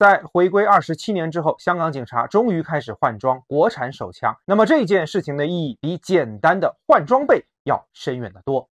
在回归二十七年之后，香港警察终于开始换装国产手枪。那么这件事情的意义，比简单的换装备要深远的多。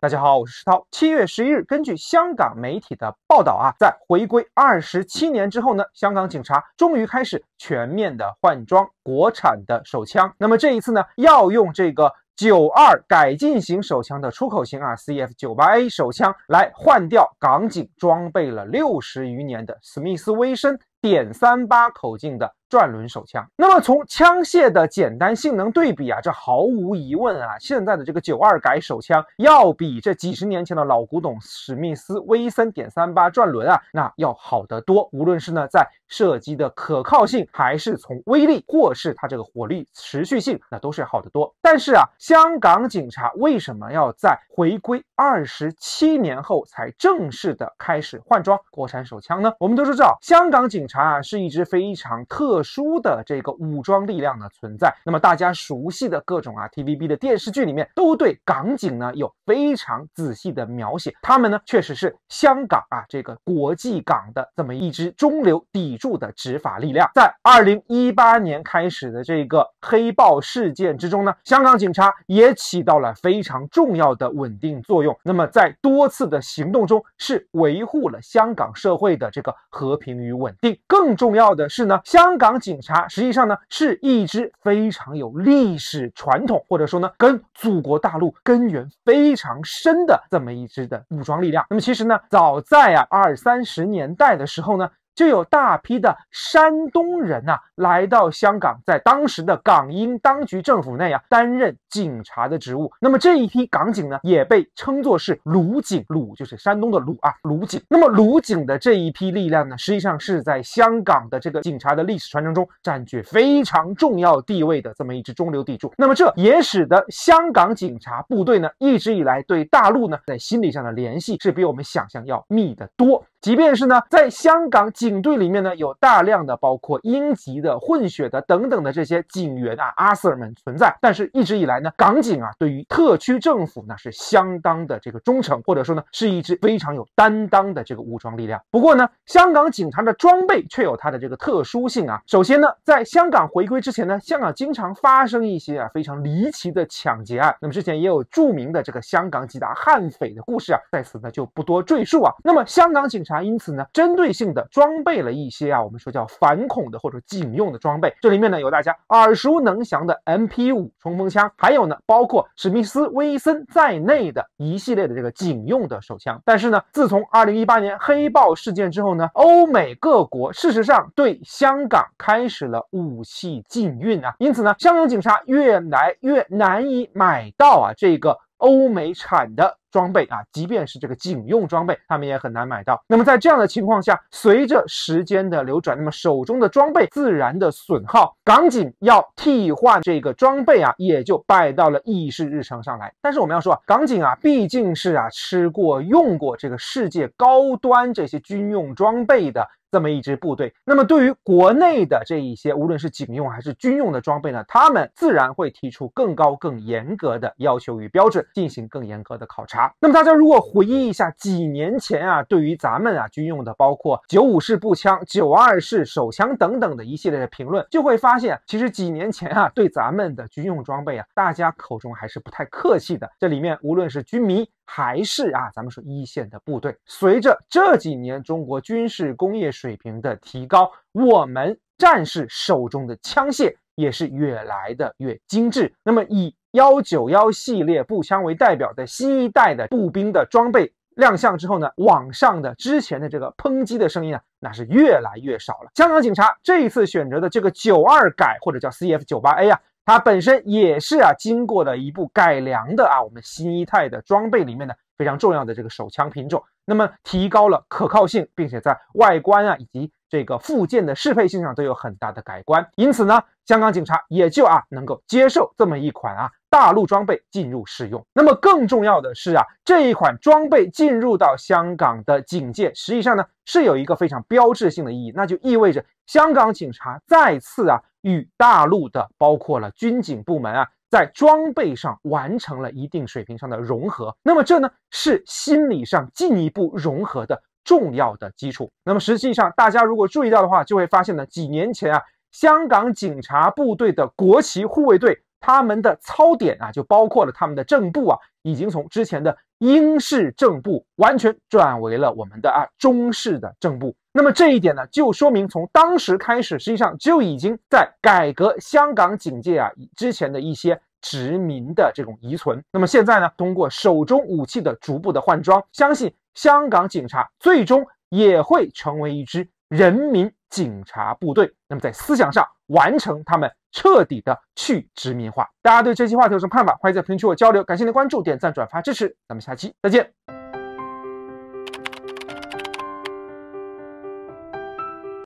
大家好，我是石涛。七月十一日，根据香港媒体的报道啊，在回归二十七年之后呢，香港警察终于开始全面的换装国产的手枪。那么这一次呢，要用这个。九二改进型手枪的出口型啊，CF 九八 A 手枪来换掉港警装备了六十余年的史密斯威森。点三八口径的转轮手枪。那么从枪械的简单性能对比啊，这毫无疑问啊，现在的这个九二改手枪要比这几十年前的老古董史密斯威森点三八转轮啊，那要好得多。无论是呢在射击的可靠性，还是从威力或是它这个火力持续性，那都是好得多。但是啊，香港警察为什么要在回归二十七年后才正式的开始换装国产手枪呢？我们都知道，香港警。查啊是一支非常特殊的这个武装力量的存在。那么大家熟悉的各种啊 TVB 的电视剧里面，都对港警呢有非常仔细的描写。他们呢确实是香港啊这个国际港的这么一支中流砥柱的执法力量。在二零一八年开始的这个黑豹事件之中呢，香港警察也起到了非常重要的稳定作用。那么在多次的行动中，是维护了香港社会的这个和平与稳定。更重要的是呢，香港警察实际上呢是一支非常有历史传统，或者说呢跟祖国大陆根源非常深的这么一支的武装力量。那么其实呢，早在啊二三十年代的时候呢。就有大批的山东人呐来到香港，在当时的港英当局政府内啊担任警察的职务。那么这一批港警呢，也被称作是鲁警，鲁就是山东的鲁啊，鲁警。那么鲁警的这一批力量呢，实际上是在香港的这个警察的历史传承中占据非常重要地位的这么一支中流砥柱。那么这也使得香港警察部队呢，一直以来对大陆呢在心理上的联系是比我们想象要密得多。即便是呢，在香港警队里面呢，有大量的包括英籍的、混血的等等的这些警员啊，阿 Sir 们存在。但是一直以来呢，港警啊，对于特区政府那是相当的这个忠诚，或者说呢，是一支非常有担当的这个武装力量。不过呢，香港警察的装备却有它的这个特殊性啊。首先呢，在香港回归之前呢，香港经常发生一些啊非常离奇的抢劫案。那么之前也有著名的这个香港几大悍匪的故事啊，在此呢就不多赘述啊。那么香港警察。他因此呢，针对性的装备了一些啊，我们说叫反恐的或者警用的装备。这里面呢，有大家耳熟能详的 MP5 冲锋枪，还有呢，包括史密斯威森在内的一系列的这个警用的手枪。但是呢，自从2018年黑豹事件之后呢，欧美各国事实上对香港开始了武器禁运啊。因此呢，香港警察越来越难以买到啊这个。欧美产的装备啊，即便是这个警用装备，他们也很难买到。那么在这样的情况下，随着时间的流转，那么手中的装备自然的损耗，港警要替换这个装备啊，也就摆到了议事日程上来。但是我们要说啊，港警啊，毕竟是啊吃过用过这个世界高端这些军用装备的。这么一支部队，那么对于国内的这一些，无论是警用还是军用的装备呢，他们自然会提出更高、更严格的要求与标准，进行更严格的考察。那么大家如果回忆一下几年前啊，对于咱们啊军用的，包括九五式步枪、九二式手枪等等的一系列的评论，就会发现，其实几年前啊，对咱们的军用装备啊，大家口中还是不太客气的。这里面无论是军迷。还是啊，咱们说一线的部队，随着这几年中国军事工业水平的提高，我们战士手中的枪械也是越来的越精致。那么以幺九幺系列步枪为代表的新一代的步兵的装备亮相之后呢，网上的之前的这个抨击的声音啊，那是越来越少了。香港警察这一次选择的这个九二改或者叫 CF 九八 A 啊，它本身也是啊，经过了一步改良的啊，我们新一代的装备里面呢非常重要的这个手枪品种。那么提高了可靠性，并且在外观啊以及这个附件的适配性上都有很大的改观。因此呢，香港警察也就啊能够接受这么一款啊大陆装备进入使用。那么更重要的是啊，这一款装备进入到香港的警戒，实际上呢是有一个非常标志性的意义。那就意味着香港警察再次啊。与大陆的包括了军警部门啊，在装备上完成了一定水平上的融合，那么这呢是心理上进一步融合的重要的基础。那么实际上，大家如果注意到的话，就会发现呢，几年前啊，香港警察部队的国旗护卫队。他们的操点啊，就包括了他们的正步啊，已经从之前的英式正步完全转为了我们的啊中式的正步。那么这一点呢，就说明从当时开始，实际上就已经在改革香港警界啊之前的一些殖民的这种遗存。那么现在呢，通过手中武器的逐步的换装，相信香港警察最终也会成为一支人民警察部队。那么在思想上完成他们。彻底的去殖民化，大家对这期话题有什么看法？欢迎在评论区我交流。感谢您的关注、点赞、转发支持，咱们下期再见。